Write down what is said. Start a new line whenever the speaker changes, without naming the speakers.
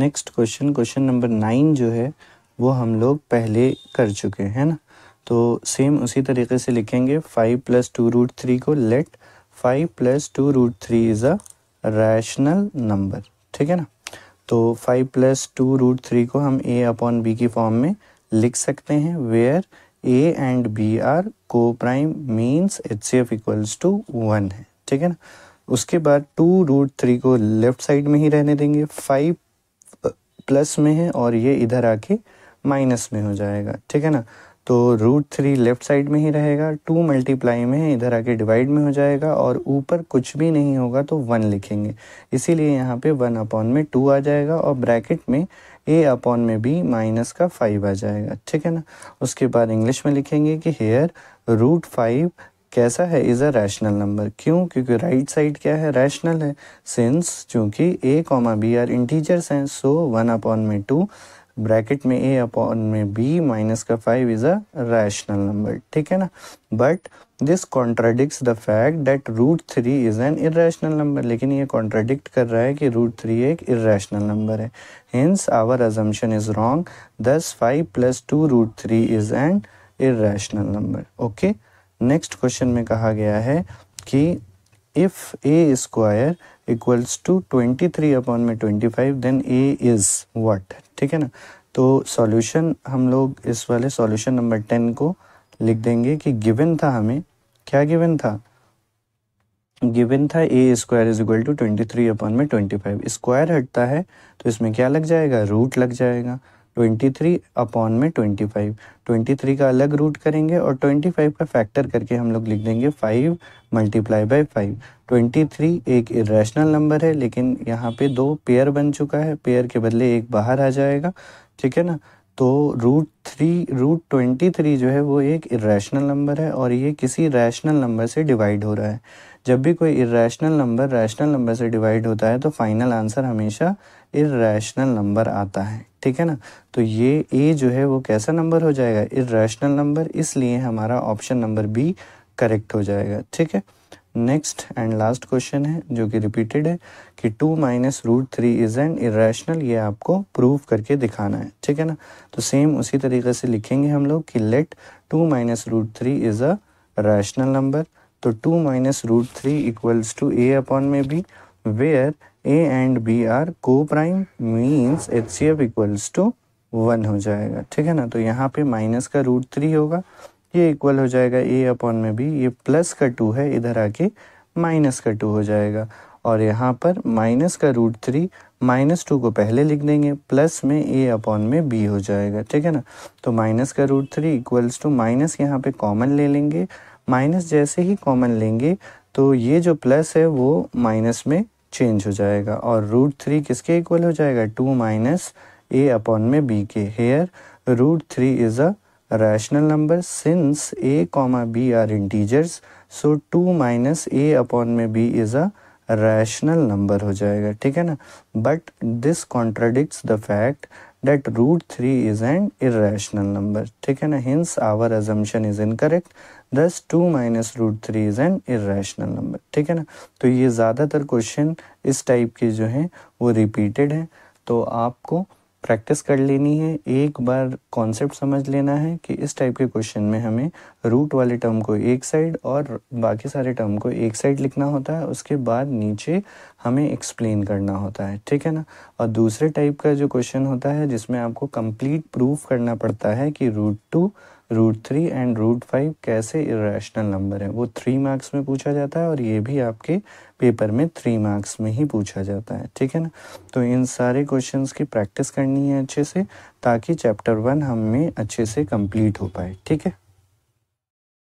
next question question number nine जो है वो हम लोग पहले कर चुके हैं ना तो सेम उसी तरीके से लिखेंगे five plus two root three को let five plus two root three is a rational number ठीक है ना तो five plus two root three को हम ए अपॉन बी की फॉर्म में लिख सकते हैं where a and b are coprime means H C F equals to one है ठीक है ना उसके बाद टू रूट थ्री को लेफ्ट साइड में ही रहने देंगे फाइव प्लस में है और ये इधर आके माइनस में हो जाएगा ठीक है ना तो रूट थ्री लेफ्ट साइड में ही रहेगा टू मल्टीप्लाई में इधर आके डिवाइड में हो जाएगा और ऊपर कुछ भी नहीं होगा तो वन लिखेंगे इसीलिए यहाँ पे वन अपॉन में टू आ जाएगा और ब्रैकेट में ए अपॉन में भी माइनस का फाइव आ जाएगा ठीक है ना उसके बाद इंग्लिश में लिखेंगे कि हेयर रूट फाइव कैसा है इज़ अ रैशनल नंबर क्यों क्योंकि राइट साइड क्या है रैशनल है सिंस चूंकि a comma b are integers हैं सो वन अपॉन में टू ब्रैकेट में ए अपॉन में बी माइनस का five is a rational number ठीक है ना but this contradicts the fact that root three is an irrational number लेकिन ये कॉन्ट्राडिक्ट कर रहा है कि रूट थ्री एक इेशनल नंबर है hence our assumption is wrong thus five plus two root three is an irrational number okay next question में कहा गया है कि if a square equals to twenty three upon में twenty five then a is what ठीक है ना तो सॉल्यूशन हम लोग इस वाले सॉल्यूशन नंबर टेन को लिख देंगे कि गिवन था हमें क्या गिवन था गिवन था a square is equal to twenty three upon में ट्वेंटी फाइव स्क्वायर हटता है तो इसमें क्या लग जाएगा रूट लग जाएगा ट्वेंटी थ्री अपॉन में ट्वेंटी फाइव ट्वेंटी थ्री का अलग रूट करेंगे और ट्वेंटी फाइव का फैक्टर करके हम लोग लिख देंगे five multiply by five twenty three एक इरेशनल नंबर है लेकिन यहाँ पे दो पेयर बन चुका है पेयर के बदले एक बाहर आ जाएगा ठीक है ना तो root three root twenty three जो है वो एक इरेशनल नंबर है और ये किसी रैशनल नंबर से डिवाइड हो रहा है जब भी कोई इरेशनल नंबर रैशनल नंबर से डिवाइड होता है तो फाइनल आंसर हमेशा इरेशनल नंबर आता है ठीक है ना तो ये ए जो है वो कैसा नंबर हो जाएगा इरेशनल नंबर इसलिए हमारा ऑप्शन नंबर बी करेक्ट हो जाएगा ठीक है नेक्स्ट एंड लास्ट क्वेश्चन है जो कि रिपीटेड है कि two minus root three is an irrational ये आपको प्रूव करके दिखाना है ठीक है ना तो सेम उसी तरीके से लिखेंगे हम लोग कि let two minus root three is a rational number तो two minus root three equals to a upon में b where a and b are coprime means H C F equals to one हो जाएगा ठीक है ना तो यहाँ पे माइनस का रूट थ्री होगा ये इक्वल हो जाएगा ए अपॉन में भी ये प्लस का टू है इधर आके माइनस का टू हो जाएगा और यहाँ पर माइनस का रूट थ्री माइनस टू को पहले लिख देंगे प्लस में ए अपॉन में बी हो जाएगा ठीक है ना तो माइनस का root three equals to minus यहाँ पे कॉमन ले लेंगे माइनस जैसे ही कॉमन लेंगे तो ये जो प्लस है वो माइनस में चेंज हो जाएगा और रूट थ्री किसके इक्वल हो जाएगा टू माइनस ए अपॉन में बी के here root three is a rational number since a comma b are integers so two minus a upon में b is a rational number हो जाएगा ठीक है ना but this contradict the fact that root three is an irrational number ठीक है ना hence our assumption is incorrect thus two minus root three is an irrational number ठीक है ना तो ये ज़्यादातर क्वेश्चन इस टाइप के जो हैं वो रिपीटेड है तो आपको प्रैक्टिस कर लेनी है एक बार कॉन्सेप्ट समझ लेना है कि इस टाइप के क्वेश्चन में हमें रूट वाले टर्म को एक साइड और बाकी सारे टर्म को एक साइड लिखना होता है उसके बाद नीचे हमें एक्सप्लेन करना होता है ठीक है ना और दूसरे टाइप का जो क्वेश्चन होता है जिसमें आपको कंप्लीट प्रूफ करना पड़ता है कि root two root three and root five कैसे इरेशनल नंबर है वो थ्री मार्क्स में पूछा जाता है और ये भी आपके पेपर में थ्री मार्क्स में ही पूछा जाता है ठीक है ना तो इन सारे क्वेश्चंस की प्रैक्टिस करनी है अच्छे से ताकि चैप्टर वन हमें अच्छे से कंप्लीट हो पाए ठीक है